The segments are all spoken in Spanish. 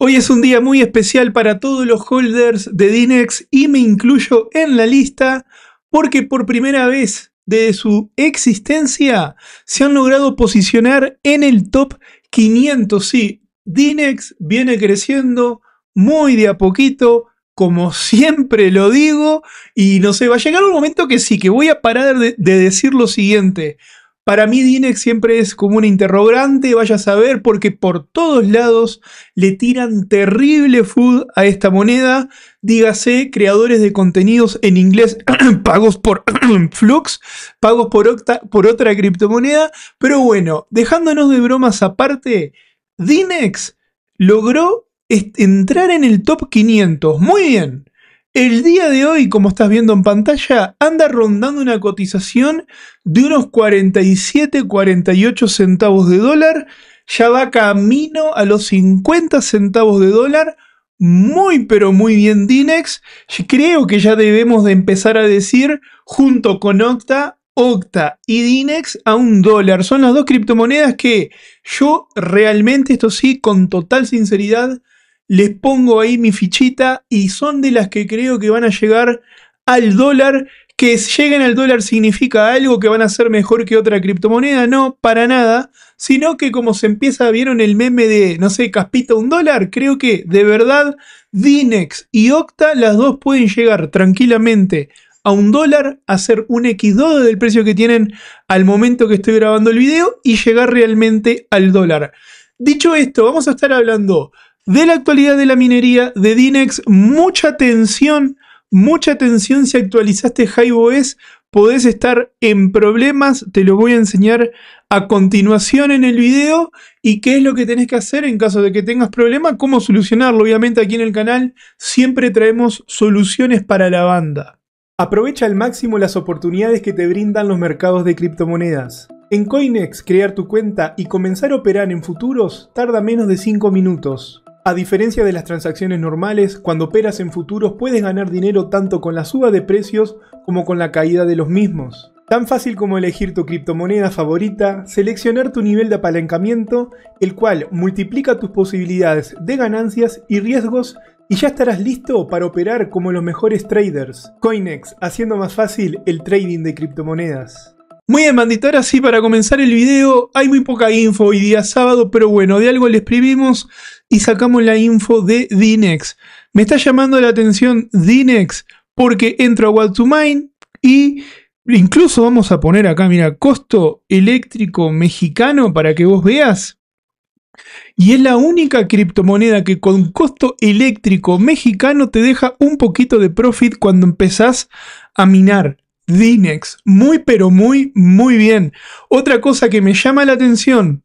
Hoy es un día muy especial para todos los holders de Dinex y me incluyo en la lista porque por primera vez de su existencia se han logrado posicionar en el top 500. Sí, Dinex viene creciendo muy de a poquito, como siempre lo digo, y no sé, va a llegar un momento que sí, que voy a parar de decir lo siguiente. Para mí Dinex siempre es como un interrogante, vaya a saber, porque por todos lados le tiran terrible food a esta moneda. Dígase, creadores de contenidos en inglés pagos por Flux, pagos por, por otra criptomoneda. Pero bueno, dejándonos de bromas aparte, Dinex logró entrar en el top 500. Muy bien, el día de hoy, como estás viendo en pantalla, anda rondando una cotización de unos 47-48 centavos de dólar. Ya va camino a los 50 centavos de dólar. Muy pero muy bien Dinex. Creo que ya debemos de empezar a decir junto con Octa Octa y Dinex a un dólar. Son las dos criptomonedas que yo realmente, esto sí, con total sinceridad, les pongo ahí mi fichita y son de las que creo que van a llegar al dólar. Que lleguen al dólar significa algo que van a ser mejor que otra criptomoneda, no, para nada. Sino que como se empieza, vieron el meme de, no sé, caspita un dólar, creo que de verdad Dinex y Octa, las dos pueden llegar tranquilamente a un dólar, hacer un X2 del precio que tienen al momento que estoy grabando el video y llegar realmente al dólar. Dicho esto, vamos a estar hablando de la actualidad de la minería de Dinex. Mucha atención, mucha atención si actualizaste HiveOS. Podés estar en problemas, te lo voy a enseñar a continuación en el video y qué es lo que tenés que hacer en caso de que tengas problemas, cómo solucionarlo. Obviamente aquí en el canal siempre traemos soluciones para la banda. Aprovecha al máximo las oportunidades que te brindan los mercados de criptomonedas. En Coinex, crear tu cuenta y comenzar a operar en futuros tarda menos de 5 minutos. A diferencia de las transacciones normales, cuando operas en futuros puedes ganar dinero tanto con la suba de precios como con la caída de los mismos. Tan fácil como elegir tu criptomoneda favorita, seleccionar tu nivel de apalancamiento, el cual multiplica tus posibilidades de ganancias y riesgos y ya estarás listo para operar como los mejores traders. Coinex, haciendo más fácil el trading de criptomonedas. Muy bien bandita, ahora sí, para comenzar el video, hay muy poca info hoy día sábado, pero bueno, de algo le escribimos y sacamos la info de Dinex. Me está llamando la atención Dinex porque entro a What to Mine y incluso vamos a poner acá, mira, costo eléctrico mexicano para que vos veas. Y es la única criptomoneda que con costo eléctrico mexicano te deja un poquito de profit cuando empezás a minar. Dinex. Muy, pero muy, muy bien. Otra cosa que me llama la atención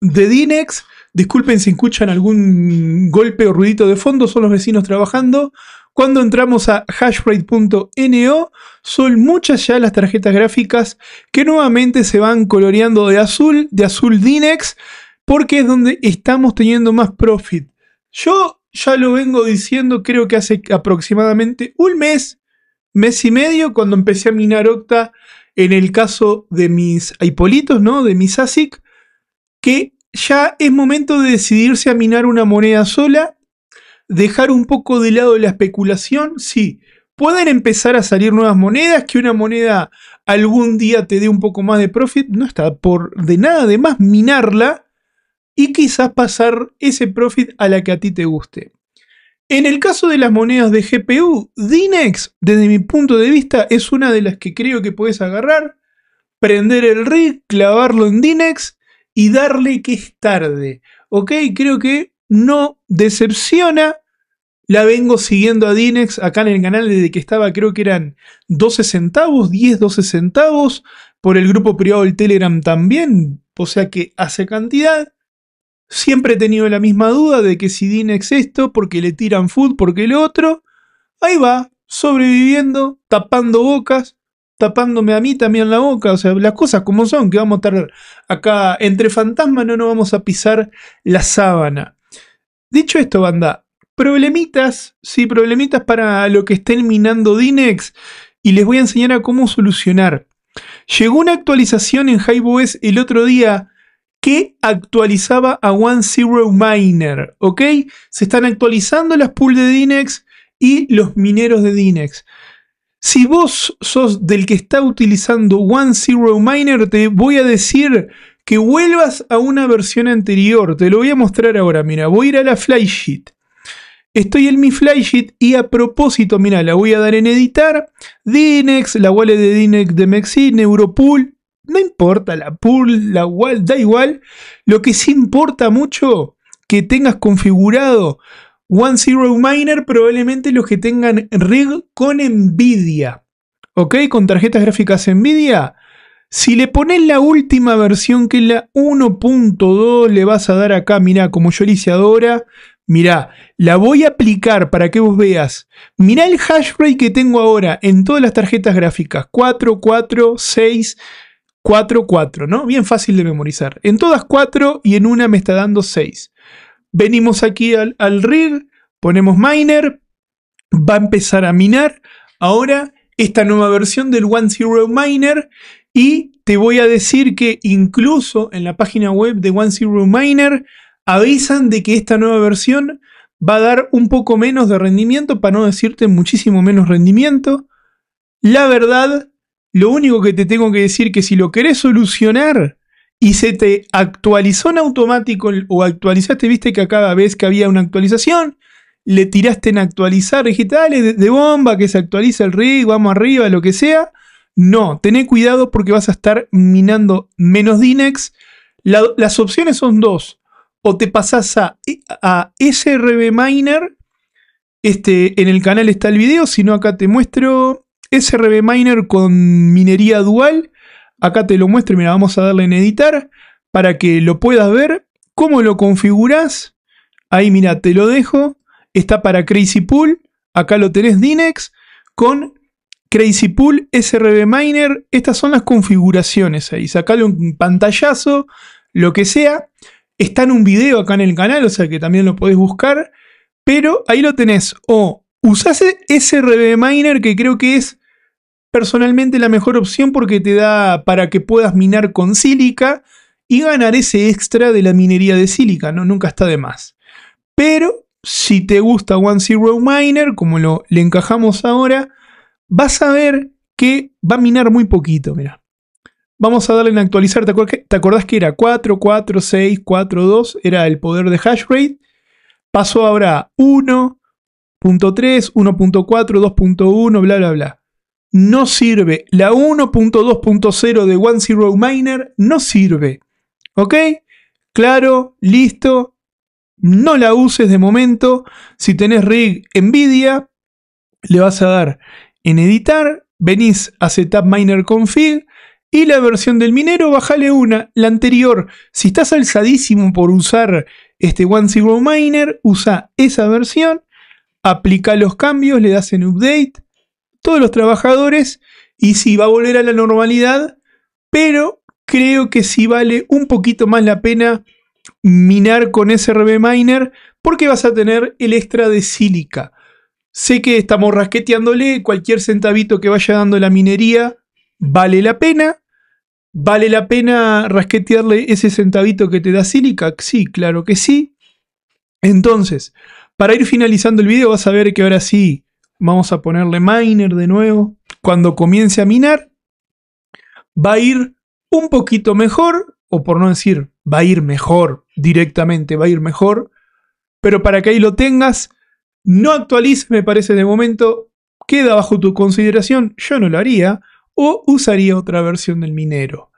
de Dinex, disculpen si escuchan algún golpe o ruidito de fondo, son los vecinos trabajando. Cuando entramos a hashrate.no, son muchas ya las tarjetas gráficas que nuevamente se van coloreando de azul, de azul Dinex, porque es donde estamos teniendo más profit. Yo ya lo vengo diciendo, creo que hace aproximadamente un mes mes y medio cuando empecé a minar Octa en el caso de mis Aipolitos, ¿no? De mis ASIC, que ya es momento de decidirse a minar una moneda sola, dejar un poco de lado la especulación, sí. Pueden empezar a salir nuevas monedas, que una moneda algún día te dé un poco más de profit, no está por de nada de más minarla y quizás pasar ese profit a la que a ti te guste. En el caso de las monedas de GPU, Dinex, desde mi punto de vista, es una de las que creo que puedes agarrar, prender el rig, clavarlo en Dinex y darle que es tarde. ¿Ok? Creo que no decepciona. La vengo siguiendo a Dinex acá en el canal desde que estaba, creo que eran 12 centavos, 10, 12 centavos. Por el grupo privado del Telegram también. O sea que hace cantidad. Siempre he tenido la misma duda de que si Dinex esto, porque le tiran food, porque el otro. Ahí va, sobreviviendo, tapando bocas, tapándome a mí también la boca. O sea, las cosas como son, que vamos a estar acá entre fantasmas, no nos vamos a pisar la sábana. Dicho esto, banda, problemitas, sí, problemitas para lo que estén minando Dinex y les voy a enseñar a cómo solucionar. Llegó una actualización en HiveOS el otro día que actualizaba a One Miner, ¿ok? Se están actualizando las pools de Dinex y los mineros de Dinex. Si vos sos del que está utilizando One Miner, te voy a decir que vuelvas a una versión anterior. Te lo voy a mostrar ahora. Mira, voy a ir a la flysheet. Estoy en mi flysheet y a propósito, mira, la voy a dar en editar. Dinex, la wallet de Dinex de Mexi, Neuropool, no importa la pool, la wall, da igual. Lo que sí importa mucho que tengas configurado One Zero Miner, probablemente los que tengan rig con Nvidia. ¿Ok? Con tarjetas gráficas Nvidia. Si le pones la última versión que es la 1.2, le vas a dar acá, mirá, como yo le hice ahora, mirá, la voy a aplicar para que vos veas. Mirá el hash rate que tengo ahora en todas las tarjetas gráficas, 4, 4, 6, 4, 4, ¿no? Bien fácil de memorizar. En todas 4 y en una me está dando 6. Venimos aquí al, rig, ponemos miner, va a empezar a minar. Ahora esta nueva versión del One Miner y te voy a decir que incluso en la página web de One Miner avisan de que esta nueva versión va a dar un poco menos de rendimiento, para no decirte muchísimo menos rendimiento. La verdad, lo único que te tengo que decir que si lo querés solucionar y se te actualizó en automático o actualizaste, viste que a cada vez que había una actualización, le tiraste en actualizar, digitales de, bomba, que se actualiza el rig, vamos arriba, lo que sea. No, tené cuidado porque vas a estar minando menos Dinex. las opciones son dos. O te pasas a, a SRB Miner. Este, en el canal está el video, si no acá te muestro. SRB Miner con minería dual. Acá te lo muestro, mira, vamos a darle en editar para que lo puedas ver. ¿Cómo lo configuras. Ahí mira, te lo dejo. Está para Crazy Pool. Acá lo tenés Dinex con Crazy Pool, SRB Miner. Estas son las configuraciones ahí. Sacale un pantallazo, lo que sea. Está en un video acá en el canal, o sea que también lo podés buscar. Pero ahí lo tenés. O usás SRB Miner, que creo que es personalmente la mejor opción porque te da para que puedas minar con sílica y ganar ese extra de la minería de sílica, ¿no? Nunca está de más. Pero si te gusta One Zero Miner, como lo le encajamos ahora, vas a ver que va a minar muy poquito, mira. Vamos a darle en actualizar, ¿te, acordás que era 4, 4, 6, 4, 2, era el poder de hash rate. Pasó ahora a 1.3, 1.4, 2.1, bla, bla, bla no sirve. La 1.2.0 de One Zero Miner no sirve. ¿Ok? Claro, listo. No la uses de momento. Si tenés rig NVIDIA, le vas a dar en editar. Venís a Setup Miner Config. Y la versión del minero, bajale una, la anterior. Si estás alzadísimo por usar este One Zero Miner, usa esa versión, aplica los cambios, le das en update todos los trabajadores y si va a volver a la normalidad, pero creo que si vale un poquito más la pena minar con SRB Miner porque vas a tener el extra de sílica. Sé que estamos rasqueteándole, cualquier centavito que vaya dando la minería vale la pena. ¿Vale la pena rasquetearle ese centavito que te da sílica? Sí, claro que sí. Entonces, para ir finalizando el video vas a ver que ahora sí vamos a ponerle miner de nuevo, cuando comience a minar, va a ir un poquito mejor, o por no decir, va a ir mejor directamente, va a ir mejor, pero para que ahí lo tengas, no actualice me parece de momento, queda bajo tu consideración, yo no lo haría, o usaría otra versión del minero.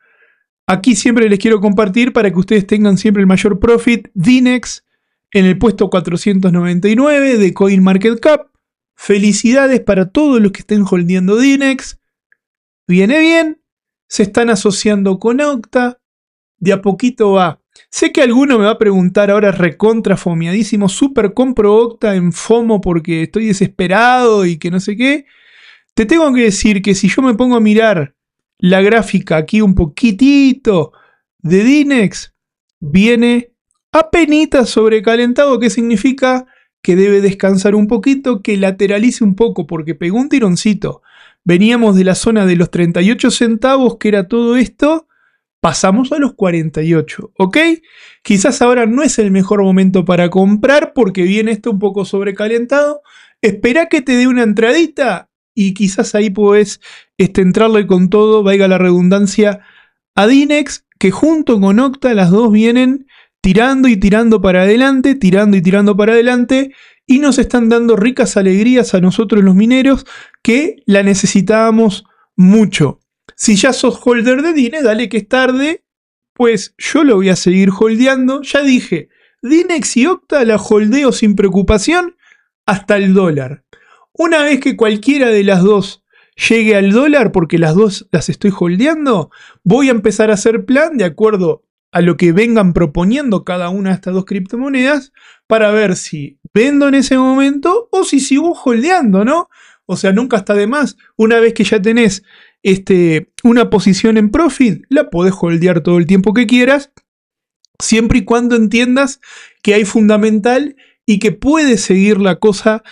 Aquí siempre les quiero compartir para que ustedes tengan siempre el mayor profit, Dinex en el puesto 499 de CoinMarketCap, Felicidades para todos los que estén holdeando Dinex. Viene bien. Se están asociando con Octa. De a poquito va. Sé que alguno me va a preguntar ahora recontra fomeadísimo. super compro Octa en FOMO porque estoy desesperado y que no sé qué. Te tengo que decir que si yo me pongo a mirar la gráfica aquí un poquitito de Dinex, viene apenita sobrecalentado, ¿Qué significa que debe descansar un poquito, que lateralice un poco, porque pegó un tironcito. Veníamos de la zona de los 38 centavos, que era todo esto, pasamos a los 48, ¿ok? Quizás ahora no es el mejor momento para comprar porque viene esto un poco sobrecalentado. Espera que te dé una entradita y quizás ahí puedes este, entrarle con todo, vaya la redundancia, a Dinex, que junto con Octa las dos vienen tirando y tirando para adelante, tirando y tirando para adelante, y nos están dando ricas alegrías a nosotros los mineros que la necesitábamos mucho. Si ya sos holder de DINE, dale que es tarde, pues yo lo voy a seguir holdeando. Ya dije, Dinex y Octa la holdeo sin preocupación hasta el dólar. Una vez que cualquiera de las dos llegue al dólar, porque las dos las estoy holdeando, voy a empezar a hacer plan de acuerdo a lo que vengan proponiendo cada una de estas dos criptomonedas para ver si vendo en ese momento o si sigo holdeando, ¿no? O sea, nunca está de más. Una vez que ya tenés este, una posición en profit, la podés holdear todo el tiempo que quieras, siempre y cuando entiendas que hay fundamental y que puede seguir la cosa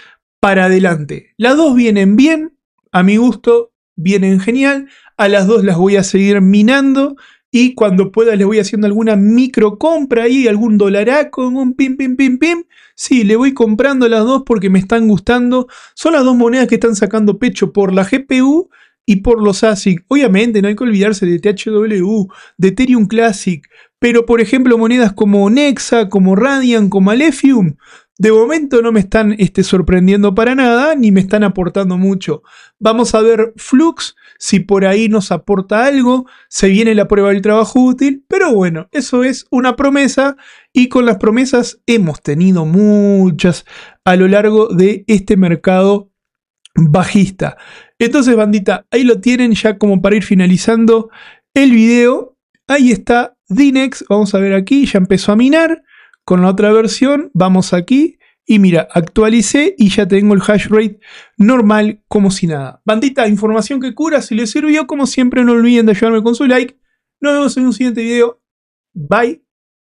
para adelante. Las dos vienen bien, a mi gusto, vienen genial. A las dos las voy a seguir minando y cuando pueda le voy haciendo alguna micro compra ahí, algún dolaraco, un pim, pim, pim, pim. Sí, le voy comprando las dos porque me están gustando. Son las dos monedas que están sacando pecho por la GPU y por los ASIC. Obviamente no hay que olvidarse de THW, de Ethereum Classic, pero por ejemplo monedas como Nexa, como Radian, como Alephium de momento no me están este, sorprendiendo para nada ni me están aportando mucho. Vamos a ver Flux, si por ahí nos aporta algo. Se viene la prueba del trabajo útil, pero bueno, eso es una promesa y con las promesas hemos tenido muchas a lo largo de este mercado bajista. Entonces, bandita, ahí lo tienen ya como para ir finalizando el video. Ahí está Dinex, vamos a ver aquí, ya empezó a minar con la otra versión, vamos aquí y mira, actualicé y ya tengo el hash rate normal como si nada. Bandita, información que cura, si les sirvió, como siempre no olviden de ayudarme con su like. Nos vemos en un siguiente video. Bye.